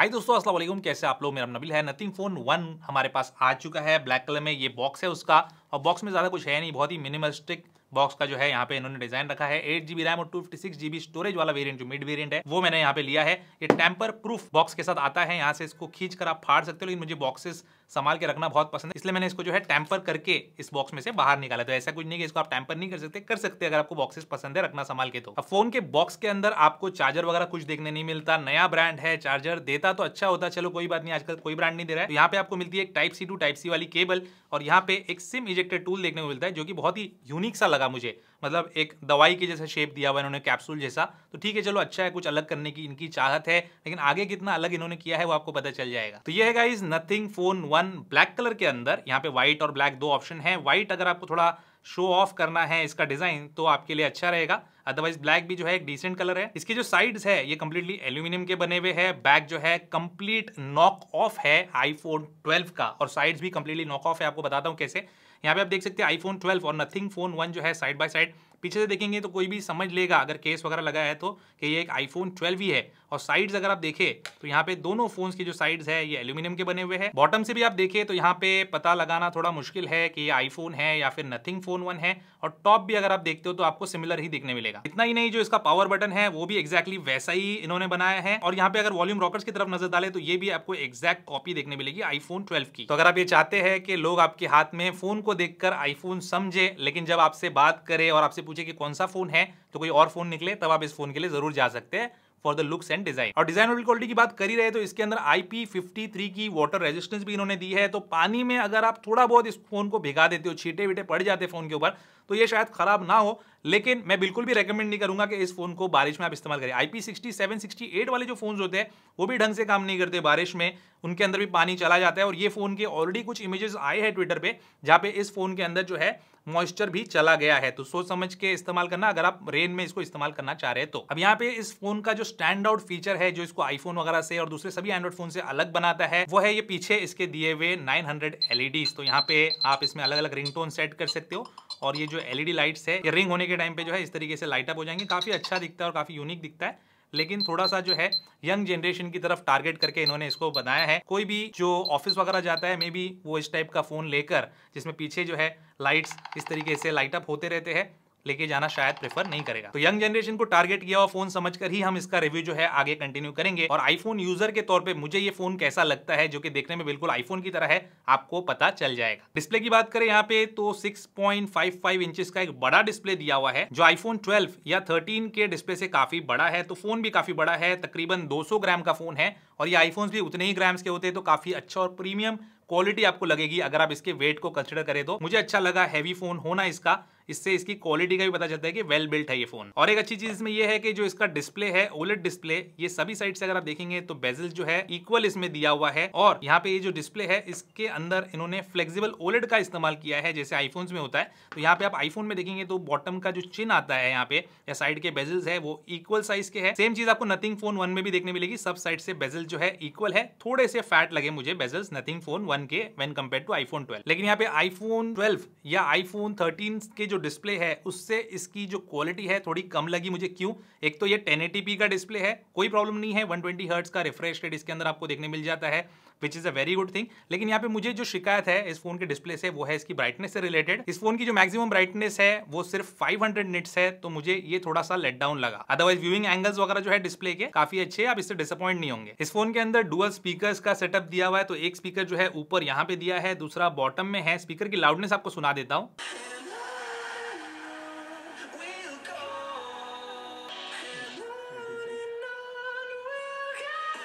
हाय दोस्तों अस्सलाम वालेकुम कैसे आप लोग मेरा नबील है नथिंग फ़ोन वन हमारे पास आ चुका है ब्लैक कलर में ये बॉक्स है उसका और बॉक्स में ज़्यादा कुछ है नहीं बहुत ही मिनिमलिस्टिक बॉक्स का जो है यहाँ पे इन्होंने डिजाइन रखा है एट जीबी रैम और two fifty six GB storage वाला वेरिएंट जो मिड वेरिएंट है वो मैंने यहाँ पे लिया है ये टेम्पर प्रूफ बॉक्स के साथ आता है यहाँ से इसको खींच कर आप फाड़ सकते हो लेकिन मुझे बॉक्सेस संभाल के रखना बहुत पसंद है इसलिए मैंने इसको जो है टैंपर करके इस बॉक्स में से बाहर निकाला तो ऐसा कुछ नहीं कि इसको आप टैंपर नहीं कर सकते कर सकते अगर आपको बॉक्सेस पसंद है रखना संभाल के तो अब फोन के बॉक्स के अंदर आपको चार्जर वगैरह कुछ देखने नहीं मिलता नया ब्रांड है चार्जर देता तो अच्छा होता चलो कोई बात नहीं आजकल कोई ब्रांड नहीं दे रहा है यहाँ पे आपको मिलती है type C to type C वाली केबल और यहाँ पे एक सिम इजेक्टेड टूल देखने को मिलता है जो कि बहुत ही यूनिक सा लगा मुझे मतलब एक दवाई के जैसा शेप दिया हुआ इन्होंने कैप्सूल जैसा तो ठीक है चलो अच्छा है कुछ अलग करने की इनकी चाहत है लेकिन आगे कितना अलग इन्होंने किया है वो आपको पता चल जाएगा तो ये है guys Nothing Phone one black colour के अंदर यहाँ पे व्हाइट और ब्लैक दो ऑप्शन है व्हाइट अगर आपको थोड़ा शो ऑफ करना है इसका डिजाइन तो आपके लिए अच्छा रहेगा अदरवाइज ब्लैक भी जो है एक डिसेंट कलर है इसके जो साइड्स है ये कम्प्लीटली एल्यूमिनियम के बने हुए हैं बैक जो है कंप्लीट नॉक ऑफ है आईफोन 12 का और साइड्स भी कम्प्लीटली नॉक ऑफ है आपको बताता हूँ कैसे यहाँ पे आप देख सकते हैं आईफोन 12 और नथिंग फोन वन जो है साइड बाय साइड पीछे से देखेंगे तो कोई भी समझ लेगा अगर केस वगैरह लगा है तो कि ये एक आईफोन 12 ही है और साइड्स अगर आप देखें तो यहाँ पे दोनों फोन्स की जो साइड्स है ये एल्यूमिनियम के बने हुए हैं बॉटम से भी आप देखें तो यहाँ पे पता लगाना थोड़ा मुश्किल है कि ये आईफोन है या फिर नथिंग फोन वन है और टॉप भी अगर आप देखते हो तो आपको सिमिलर ही देखने मिलेगा इतना ही नहीं जो इसका पावर बटन है वो भी एक्जैक्टली वैसा ही इन्होंने बनाया है और यहाँ पे अगर वॉल्यूम रॉकर्स की तरफ नजर डाले तो ये भी आपको एक्जैक्ट कॉपी देखने मिलेगी आईफोन ट्वेल्व की तो अगर आप ये चाहते हैं कि लोग आपके हाथ में फोन को देखकर आईफोन समझे लेकिन जब आपसे बात करे और आपसे पूछे कि कौन सा फोन है तो कोई और फोन निकले तब आप इस फोन के लिए जरूर जा सकते हैं for the looks and design और और क्वालिटी की बात कर ही रहे तो इसके अंदर आईपी फिफ्टी थ्री की वाटर रेजिस्टेंस भी इन्होंने दी है तो पानी में अगर आप थोड़ा बहुत इस फोन को भिगा देते हो छीटे वीटे पड़ जाते फोन के ऊपर तो ये शायद खराब ना हो लेकिन मैं बिल्कुल भी रेकमेंड नहीं करूंगा कि इस फोन को बारिश में आप इस्तेमाल करें I P sixty seven sixty eight वाले जो फोन होते हैं वो भी ढंग से काम नहीं करते बारिश में उनके अंदर भी पानी चला जाता है और ये फोन के ऑलरेडी कुछ इमेजेस आए हैं ट्विटर पे जहाँ पे इस फोन के अंदर जो है मॉइस्चर भी चला गया है तो सोच समझ के इस्तेमाल करना अगर आप रेन में इसको इस्तेमाल करना चाह रहे हैं तो अब यहाँ पे इस फोन का जो स्टैंड आउट फीचर है जो इसको आईफोन वगैरह से और दूसरे सभी एंड्रॉइड फोन से अलग बनाता है वो है ये पीछे इसके दिए हुए 900 एलईडीज e तो यहाँ पे आप इसमें अलग अलग रिंग सेट कर सकते हो और ये जो एलईडी लाइट्स e है ये रिंग होने के टाइम पे जो है इस तरीके से लाइट अप हो जाएंगे काफ़ी अच्छा दिखता है और काफ़ी यूनिक दिखता है लेकिन थोड़ा सा जो है यंग जनरेशन की तरफ टारगेट करके इन्होंने इसको बनाया है कोई भी जो ऑफिस वगैरह जाता है मे बी वो इस टाइप का फ़ोन लेकर जिसमें पीछे जो है लाइट्स इस तरीके से लाइट अप होते रहते हैं लेके जाना शायद प्रेफर नहीं करेगा तो यंग जनरेशन को टारगेट किया हुआ फोन समझकर ही हम इसका रिव्यू जो है आगे कंटिन्यू करेंगे और आईफोन यूजर के तौर पर मुझे ये फोन कैसा लगता है जो कि देखने में बिल्कुल आईफोन की तरह है आपको पता चल जाएगा डिस्प्ले की बात करें यहाँ पे तो सिक्स पॉइंट इंचेस का एक बड़ा डिस्प्ले दिया हुआ है जो आईफोन ट्वेल्व या थर्टीन के डिस्प्ले से काफी बड़ा है तो फोन भी काफी बड़ा है तकरीबन दो ग्राम का फोन है और ये आईफोन भी उतने ही ग्राम्स के होते हैं तो काफी अच्छा और प्रीमियम क्वालिटी आपको लगेगी अगर आप इसके वेट को कंसिडर करें तो मुझे अच्छा लगा हैवी फोन होना इसका इससे इसकी क्वालिटी का भी पता चलता है कि वेल बिल्ट है ये फोन और एक अच्छी चीज इसमें ये है कि जो इसका डिस्प्ले है ओलेट डिस्प्ले ये सभी साइड से अगर आप देखेंगे तो बेजल जो है इक्वल इसमें दिया हुआ है और यहाँ पे ये जो डिस्प्ले है इसके अंदर इन्होंने फ्लेक्सिबल ओलेट का इस्तेमाल किया है जैसे आईफोन में होता है तो यहाँ पे आप आईफोन में देखेंगे तो बॉटम का जो चिन आता है यहाँ पे या साइड के बेजल है वो इक्वल साइज के है सेम चीज आपको नथिंग फोन वन में भी देखने मिलेगी सब साइड से बेजल जो है इक्वल है थोड़े से फैट लगे मुझे बेजल नथिंग फोन वन के when compare to iPhone twelve लेकिन यहाँ पे आईफोन ट्वेल्व या आईफोन थर्टीन के जो जो डिस्प्ले है उससे इसकी जो क्वालिटी है थोड़ी कम लगी मुझे क्यों एक तो ये 1080p का डिस्प्ले है कोई प्रॉब्लम नहीं है 120 ट्वेंटी हर्ट्स का रिफ्रेश रेट इसके अंदर आपको देखने मिल जाता है which is a very good thing लेकिन यहाँ पे मुझे जो शिकायत है इस फोन के डिस्प्ले से वो है इसकी ब्राइटनेस से रिलेटेड इस फोन की जो मैक्सिमम ब्राइटनेस है वो सिर्फ 500 हंड्रेड निट्स है तो मुझे ये थोड़ा सा लेट डाउन लगा अदरवाइज व्यूइंग एंगल्स वगैरह जो है डिस्प्ले के काफी अच्छे आप इससे डिसअपॉइंट नहीं होंगे इस फोन के अंदर डुअल स्पीकर का सेटअप दिया हुआ है तो एक स्पीकर जो है ऊपर यहाँ पे दिया है दूसरा बॉटम में है स्पीकर की लाउडनेस आपको सुना देता हूँ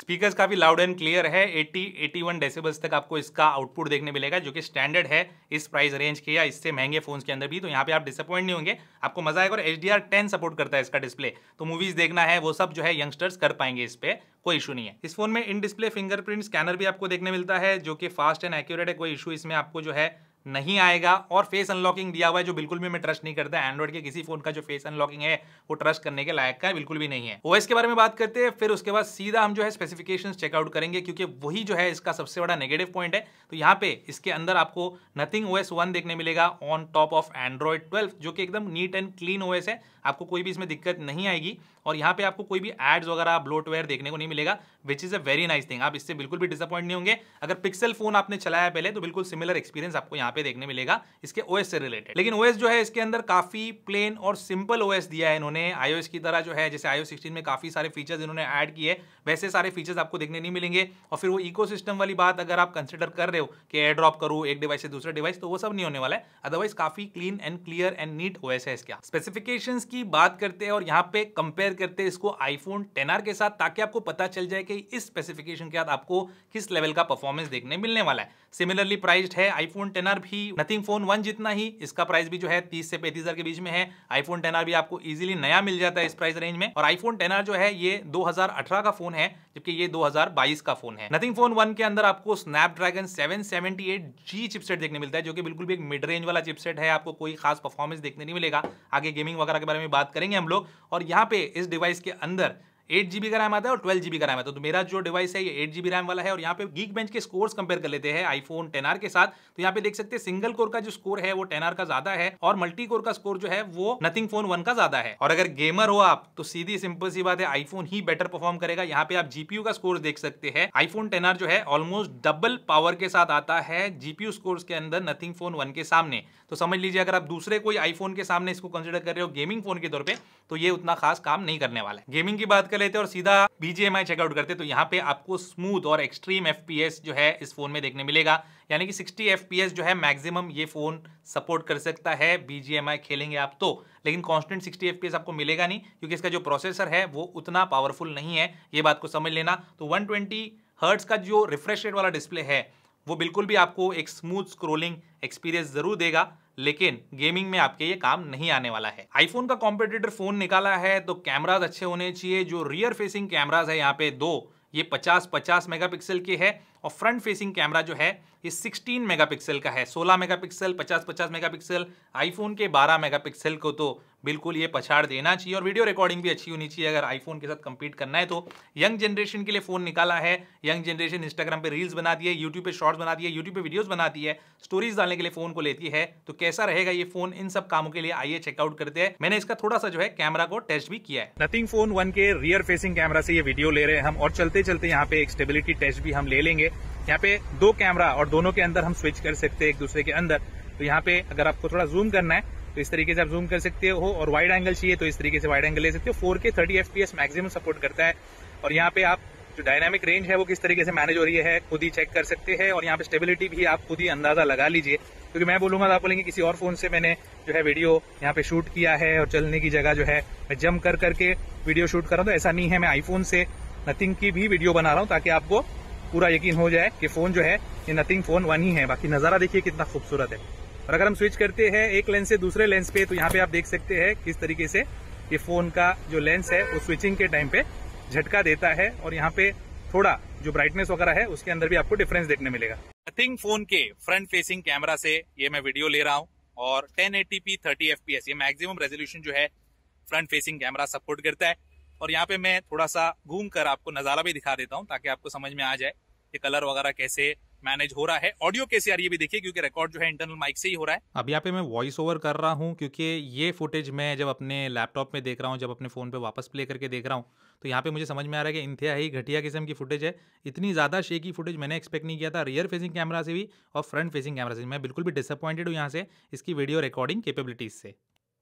स्पीकर्स काफी लाउड एंड क्लियर है 80 81 डेसिबल्स तक आपको इसका आउटपुट देखने मिलेगा जो कि स्टैंडर्ड है इस प्राइस रेंज के या इससे महंगे फोन्स के अंदर भी तो यहाँ पे आप डिसअपॉइंट नहीं होंगे आपको मजा आएगा और एच डी सपोर्ट करता है इसका डिस्प्ले तो मूवीज देखना है वो सब जो है यंगस्टर्स कर पाएंगे इस पर कोई इशू नहीं है इस फोन में इन डिस्प्ले फिंगरप्रिंट स्कैनर भी आपको देखने मिलता है जो कि फास्ट एंड एक्यूरेट है कोई इशू इसमें आपको जो है नहीं आएगा और फेस अनलॉकिंग दिया हुआ है जो बिल्कुल भी मैं ट्रस्ट नहीं करता एंड्रॉइड के किसी फोन का जो फेस अनलॉकिंग है वो ट्रस्ट करने के लायक का है बिल्कुल भी नहीं है ओएस के बारे में बात करते हैं फिर उसके बाद सीधा हम जो है स्पेसिफिकेशन चेकआउट करेंगे क्योंकि वही जो है इसका सबसे बड़ा नेगेटिव पॉइंट है तो यहाँ पे इसके अंदर आपको नथिंग ओएस वन देखने मिलेगा on top of Android twelve जो कि एकदम नीट एंड क्लीन ओ है आपको कोई भी इसमें दिक्कत नहीं आएगी और यहाँ पे आपको कोई भी एड्स वगैरह ब्लोटवेयर देखने को नहीं मिलेगा which is a very nice thing आप इससे बिल्कुल भी डिसअपॉइंट नहीं होंगे अगर पिक्सल फोन आपने चलाया पहले तो बिल्कुल सिमिलर एक्सपीरियंस आपको यहाँ पे देखने मिलेगा इसके ओएस से रिलेटेड लेकिन ओएस जो है इसके अंदर काफ़ी प्लेन और सिंपल ओएस दिया है इन्होंने आईओएस की तरह जो है जैसे आईओ सिक्सटीन में काफ़ी सारे फीचर्स इन्होंने एड किए वैसे सारे फीचर्स आपको देखने नहीं मिलेंगे और फिर वो इको वाली बात अगर आप कंसिडर कर रहे हो कि एयर ड्रॉप करूँ एक डिवाइस से दूसरा डिवाइस तो वो सब नहीं होने वाला है अदरवाइज काफ़ी clean and clear and neat OS है इसका स्पेसिफिकेशन की बात करते हैं और यहाँ पे कंपेयर कंपेयर करते हैं इसको आईफोन टेन के साथ ताकि आपको पता चल जाए कि इस स्पेसिफिकेशन के साथ आपको किस लेवल का परफॉर्मेंस देखने मिलने वाला है सिमिलरली प्राइज है आईफोन टेन भी नथिंग फोन वन जितना ही इसका प्राइस भी जो है तीस से पैंतीस के बीच में है आईफोन टेन भी आपको इजिली नया मिल जाता है इस प्राइस रेंज में और आईफोन टेन जो है ये दो का फोन है जबकि ये 2022 का फोन है नथिंग फोन वन के अंदर आपको स्नैपड्रैगन एट जी चिपसेट देखने मिलता है जो कि बिल्कुल भी एक मिड रेंज वाला चिपसेट है आपको कोई खास परफॉर्मेंस देखने नहीं मिलेगा आगे गेमिंग वगैरह के बारे में बात करेंगे हम लोग और यहाँ पे इस डिवाइस के अंदर एट जीबी का रैम आता है और ट्वेल्व जीबी का रैम आता है तो मेरा जो डिवाइस है ये एट जीबी रैम वाला है और यहाँ पे गीक बेंच के स्कोर्स कंपेयर कर लेते हैं आईफोन टेन के साथ तो यहाँ पे देख सकते हैं सिंगल कोर का जो स्कोर है वो टेन का ज्यादा है और मल्टी कोर का स्कोर जो है वो नथिंग फोन वन का ज्यादा है और अगर गेमर हो आप तो सीधी सिंपल सी बात है आईफोन ही बेटर परफॉर्म करेगा यहाँ पे आप जीपीयू का स्कोर देख सकते हैं आईफोन टेन जो है ऑलमोस्ट डबल पावर के साथ आता है जीपीयू स्कोर के अंदर नथिंग फोन वन के सामने तो समझ लीजिए अगर आप दूसरे कोई आईफोन के सामने इसको कंसिडर कर रहे हो गेमिंग फोन के तौर पर तो ये उतना खास काम नहीं करने वाला है गेमिंग की बात करें लेते और सीधा बीजीएमआई चेकआउट करते तो यहाँ पे आपको स्मूथ और एक्सट्रीम एफ जो है इस फोन में देखने मिलेगा यानी कि 60 एफ जो है मैक्सिमम ये फोन सपोर्ट कर सकता है बीजीएमआई खेलेंगे आप तो लेकिन कांस्टेंट 60 एफ आपको मिलेगा नहीं क्योंकि इसका जो प्रोसेसर है वो उतना पावरफुल नहीं है ये बात को समझ लेना तो वन ट्वेंटी का जो रिफ्रेश रेट वाला डिस्प्ले है वो बिल्कुल भी आपको एक स्मूथ स्क्रोलिंग एक्सपीरियंस जरूर देगा लेकिन गेमिंग में आपके ये काम नहीं आने वाला है आईफोन का कॉम्पिटिटर फोन निकाला है तो कैमराज अच्छे होने चाहिए जो रियर फेसिंग कैमराज है यहाँ पे दो ये 50 50 मेगापिक्सल के है और फ्रंट फेसिंग कैमरा जो है ये 16 मेगापिक्सल का है 16 मेगापिक्सल 50 50 मेगापिक्सल आईफोन के 12 मेगापिक्सल को तो बिल्कुल ये पछाड़ देना चाहिए और वीडियो रिकॉर्डिंग भी अच्छी होनी चाहिए अगर आईफोन के साथ कम्पीट करना है तो यंग जनरेशन के लिए फ़ोन निकाला है यंग जनरेशन इंस्टाग्राम पे रील्स बनाती है यूट्यूब पे शॉर्ट्स बनाती है यूट्यूब पे वीडियोस बनाती है स्टोरीज डालने के लिए फ़ोन को लेती है तो कैसा रहेगा ये फ़ोन इन सब कामों के लिए आइए चेकआउट करते हैं मैंने इसका थोड़ा सा जो है कैमरा को टेस्ट भी किया है नथिंग फोन वन के रियर फेसिंग कैमरा से ये वीडियो ले रहे हैं हम और चलते चलते यहाँ पे एक स्टेबिलिटी टेस्ट भी हम ले लेंगे यहाँ पे दो कैमरा और दोनों के अंदर हम स्विच कर सकते हैं एक दूसरे के अंदर तो यहाँ पे अगर आपको थोड़ा जूम करना है तो इस तरीके से आप जूम कर सकते हो और वाइड एंगल चाहिए तो इस तरीके से वाइड एंगल ले सकते हो फोर के थर्टी एफ मैक्सिमम सपोर्ट करता है और यहाँ पे आप जो डायनामिक रेंज है वो किस तरीके से मैनेज हो रही है खुद ही चेक कर सकते हैं और यहाँ पे स्टेबिलिटी भी आप खुद ही अंदाजा लगा लीजिए क्योंकि मैं बोलूंगा तो आप बोलेंगे किसी और फोन से मैंने जो है वीडियो यहाँ पे शूट किया है और चलने की जगह जो है मैं जम कर करके वीडियो शूट कर रहा हूँ तो ऐसा नहीं है मैं आईफोन से नथिंग की भी वीडियो बना रहा हूँ ताकि आपको पूरा यकीन हो जाए कि फोन जो है ये नथिंग फोन वन ही है बाकी नजारा देखिए कितना खूबसूरत है और अगर हम स्विच करते हैं एक लेंस से दूसरे लेंस पे तो यहाँ पे आप देख सकते हैं किस तरीके से ये फोन का जो लेंस है वो स्विचिंग के टाइम पे झटका देता है और यहाँ पे थोड़ा जो ब्राइटनेस वगैरह है उसके अंदर भी आपको डिफरेंस देखने मिलेगा नथिंग फोन के फ्रंट फेसिंग कैमरा से ये मैं वीडियो ले रहा हूँ और एफ पी एस ये मैक्सिमम रेजोल्यूशन जो है फ्रंट फेसिंग कैमरा सपोर्ट करता है और यहाँ पे मैं थोड़ा सा घूम कर आपको नज़ारा भी दिखा देता हूँ ताकि आपको समझ में आ जाए कि कलर वगैरह कैसे मैनेज हो रहा है ऑडियो कैसे आ रही है भी देखिए क्योंकि रिकॉर्ड जो है इंटरनल माइक से ही हो रहा है अब यहाँ पे मैं वॉइस ओवर कर रहा हूँ क्योंकि ये फुटेज मैं जब अपने लैपटॉप में देख रहा हूँ जब अपने फ़ोन पे वापस प्ले करके देख रहा हूँ तो यहाँ पे मुझे समझ में आ रहा है कि ही घटिया किस्म की फुटेज है इतनी ज़्यादा शेकी फुटेज मैंने एक्सपेक्ट नहीं किया था रियर फेसिंग कैमरा से भी और फ्रंट फेसिंग कैमरा से भी मैं बिल्कुल भी डिसअपॉइंटेड हूँ यहाँ से इसकी वीडियो रिकॉर्डिंग कैपेबिलिटीज़ से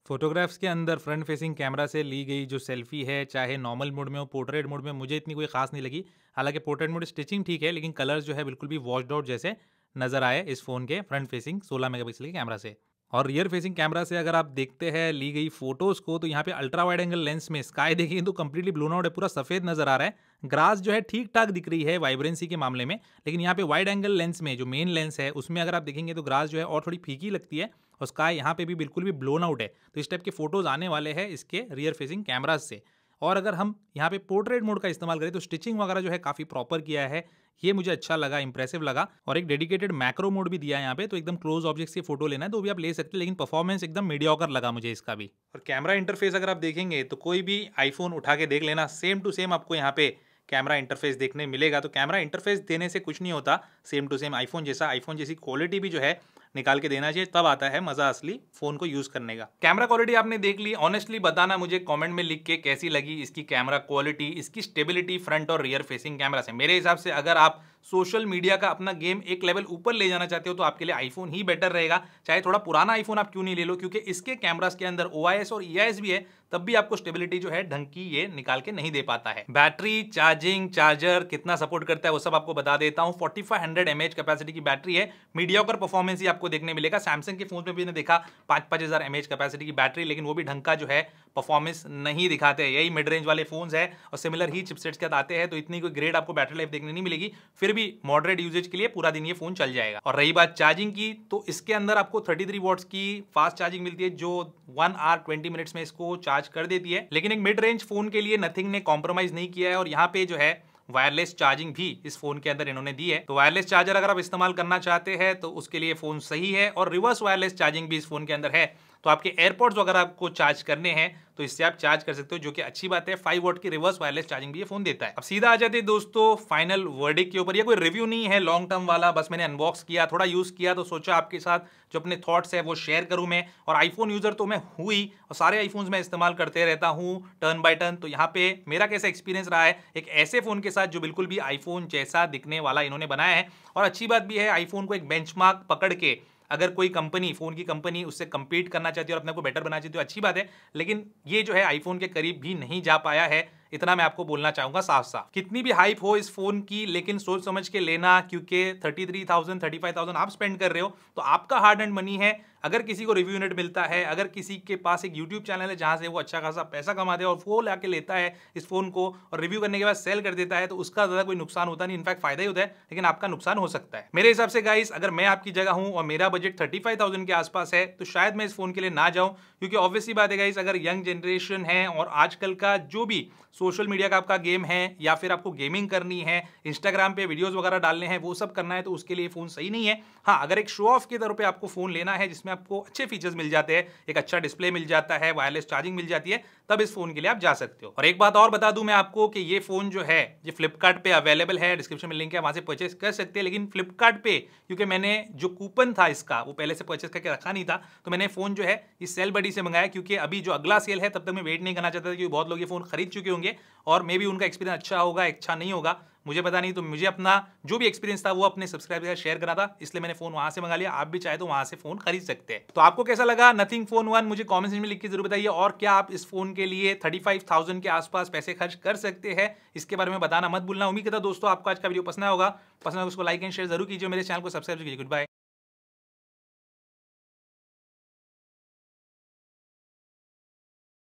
फोटोग्राफ्स के अंदर फ्रंट फेसिंग कैमरा से ली गई जो सेल्फी है चाहे नॉर्मल मोड में हो पोर्ट्रेट मोड में मुझे इतनी कोई खास नहीं लगी हालांकि पोर्ट्रेट मोड स्टिचिंग ठीक है लेकिन कलर्स जो है बिल्कुल भी वॉश्ड आउट जैसे नज़र आए इस फ़ोन के फ्रंट फेसिंग 16 मेगापिक्सल के कैमरा से और रियर फेसिंग कैमरा से अगर आप देखते हैं ली गई फोटोज को तो यहाँ पे अल्ट्रा वाइड एंगल लेंस में स्काई देखिए तो कंप्लीटली ब्लून आउट है पूरा सफेद नजर आ रहा है ग्रास जो है ठीक ठाक दिख रही है वाइब्रेंसी के मामले में लेकिन यहाँ पे वाइड एंगल लेंस में जो मेन लेंस है उसमें अगर आप देखेंगे तो ग्रास जो है और थोड़ी फीकी लगती है और स्काई यहाँ पे भी बिल्कुल भी ब्लोन आउट है तो इस टाइप के फोटोज आने वाले हैं इसके रियर फेसिंग कैमराज से और अगर हम यहाँ पे पोर्ट्रेट मोड का इस्तेमाल करें तो स्टिचिंग वगैरह जो है काफ़ी प्रॉपर किया है ये मुझे अच्छा लगा इंप्रेसिव लगा और एक डेडिकेटेड मैक्रो मोड भी दिया है यहाँ पे तो एकदम क्लोज ऑब्जेक्ट से फोटो लेना है तो भी आप ले सकते हैं लेकिन परफॉर्मेंस एकदम मीडियोकर लगा मुझे इसका भी और कैमरा इंटरफेस अगर आप देखेंगे तो कोई भी आईफोन उठा के देख लेना सेम टू सेम आपको यहाँ पे कैमरा इंटरफेस देखने मिलेगा तो कैमरा इंटरफेस देने से कुछ नहीं होता सेम टू सेम आईफोन जैसा आईफोन जैसी क्वालिटी भी जो है निकाल के देना चाहिए तब आता है मज़ा असली फ़ोन को यूज़ करने का कैमरा क्वालिटी आपने देख ली ऑनेस्टली बताना मुझे कमेंट में लिख के कैसी लगी इसकी कैमरा क्वालिटी इसकी स्टेबिलिटी फ्रंट और रियर फेसिंग कैमरा से मेरे हिसाब से अगर आप सोशल मीडिया का अपना गेम एक लेवल ऊपर ले जाना चाहते हो तो आपके लिए आईफोन ही बेटर रहेगा चाहे थोड़ा पुराना आईफोन आप क्यों नहीं ले लो क्योंकि इसके कैमरास के अंदर ओ और ई e भी है तब भी आपको स्टेबिलिटी जो है ढंग की ये निकाल के नहीं दे पाता है बैटरी चार्जिंग चार्जर कितना सपोर्ट करता है वो सब आपको बता देता हूँ forty five hundred H capacity की बैटरी है मीडिया पर परफॉर्मेंस ही आपको देखने मिलेगा सैमसंग के फोन में भी ने देखा पाँच पाँच हज़ार एमएच कैपेसिटी की बैटरी लेकिन वो भी ढंग का जो है परफॉर्मेंस नहीं दिखाते यही मिड रेंज वाले फोन है और सिमिलर ही चिपसेट्स के साथ आते हैं तो इतनी कोई ग्रेड आपको बैटरी लाइफ देखने नहीं मिलेगी फिर फिर भी मॉडरेट यूजेज के लिए पूरा दिन ये फोन चल जाएगा और रही बात चार्जिंग की तो इसके अंदर आपको थर्टी थ्री की फास्ट चार्जिंग मिलती है जो वन आर ट्वेंटी मिनट्स में इसको चार्ज कर देती है लेकिन एक मिड रेंज फोन के लिए नथिंग ने कॉम्प्रोमाइज नहीं किया है और यहाँ पे जो है वायरलेस चार्जिंग भी इस फोन के अंदर इन्होंने दी है तो वायरलेस चार्जर अगर आप इस्तेमाल करना चाहते हैं तो उसके लिए फोन सही है और रिवर्स वायरलेस चार्जिंग भी इस फोन के अंदर है तो आपके एयरपोर्ट्स अगर आपको चार्ज करने हैं तो इससे आप चार्ज कर सकते हो जो कि अच्छी बात है फाइव वोट की रिवर्स वायरलेस चार्जिंग भी ये फोन देता है अब सीधा आ जाते हैं दोस्तों फाइनल वर्डिक के ऊपर ये कोई रिव्यू नहीं है लॉन्ग टर्म वाला बस मैंने अनबॉक्स किया थोड़ा यूज किया तो सोचा आपके साथ जो अपने थॉट्स है वो शेयर करूं मैं और आईफोन यूजर तो मैं हुई और सारे आईफोन मैं इस्तेमाल करते रहता हूँ टर्न बाय टर्न तो यहाँ पे मेरा कैसा एक्सपीरियंस रहा है एक ऐसे फोन के साथ जो बिल्कुल भी आईफोन जैसा दिखने वाला इन्होंने बनाया है और अच्छी बात भी है आईफोन को एक बेंच पकड़ के अगर कोई कंपनी फ़ोन की कंपनी उससे कम्पीट करना चाहती है और अपने को बेटर बनाना चाहती है तो अच्छी बात है लेकिन ये जो है आईफोन के करीब भी नहीं जा पाया है इतना मैं आपको बोलना चाहूंगा साफ साफ कितनी भी हाइप हो इस फोन की लेकिन सोच समझ के लेना क्योंकि thirty three thousand thirty five thousand आप स्पेंड कर रहे हो तो आपका हार्ड एंड मनी है अगर किसी को रिव्यू यूनिट मिलता है अगर किसी के पास एक यूट्यूब चैनल है जहाँ से वो अच्छा खासा पैसा कमाते हैं और वो ला लेता है इस फ़ोन को और रिव्यू करने के बाद सेल कर देता है तो उसका ज़्यादा कोई नुकसान होता नहीं इनफैक्ट फायदा ही होता है लेकिन आपका नुकसान हो सकता है मेरे हिसाब से गाइस अगर मैं आपकी जगह हूँ और मेरा बजट थर्टी के आसपास है तो शायद मैं इस फ़ोन के लिए ना जाऊँ क्योंकि ऑब्वियसली बात है गाइस अगर यंग जनरेशन है और आजकल का जो भी सोशल मीडिया का आपका गेम है या फिर आपको गेमिंग करनी है इंस्टाग्राम पे वीडियोस वगैरह डालने हैं वो सब करना है तो उसके लिए फ़ोन सही नहीं है हाँ अगर एक शो ऑफ के तौर पर आपको फ़ोन लेना है जिसमें इसमें आपको अच्छे फीचर्स मिल जाते हैं एक अच्छा डिस्प्ले मिल जाता है वायरलेस चार्जिंग मिल जाती है तब इस फोन के लिए आप जा सकते हो और एक बात और बता दूं मैं आपको कि ये फोन जो है ये फ्लिपकार्ट पे अवेलेबल है डिस्क्रिप्शन में लिंक है वहां से परचेस कर सकते हैं लेकिन फ्लिपकार्ट पे क्योंकि मैंने जो कूपन था इसका वो पहले से परचेस करके रखा नहीं था तो मैंने फोन जो है इस सेल बडी से मंगाया क्योंकि अभी जो अगला सेल है तब तक मैं वेट नहीं करना चाहता था क्योंकि बहुत लोग ये फोन खरीद चुके होंगे और मे भी उनका एक्सपीरियंस अच्छा होगा अच्छा नहीं होगा मुझे पता नहीं तो मुझे अपना जो भी एक्सपीरियंस था वो अपने सब्सक्राइबर के शेयर करा था इसलिए मैंने फोन वहां से मंगा लिया आप भी चाहे तो वहां से फोन खरीद सकते हैं तो आपको कैसा लगा नथिंग फोन वन मुझे कॉमेंट में लिख के जरूर बताइए और क्या आप इस फोन के लिए थर्टी फाइव थाउजेंड के आसपास पैसे खर्च कर सकते हैं इसके बारे में बताना मत भूलना उम्मीद करता दोस्तों आपको आज का वीडियो पसंद होगा पसंद तो उसको लाइक एंड शेयर जरूर कीजिए मेरे चैनल को सब्सक्राइब कीजिए गुड बाय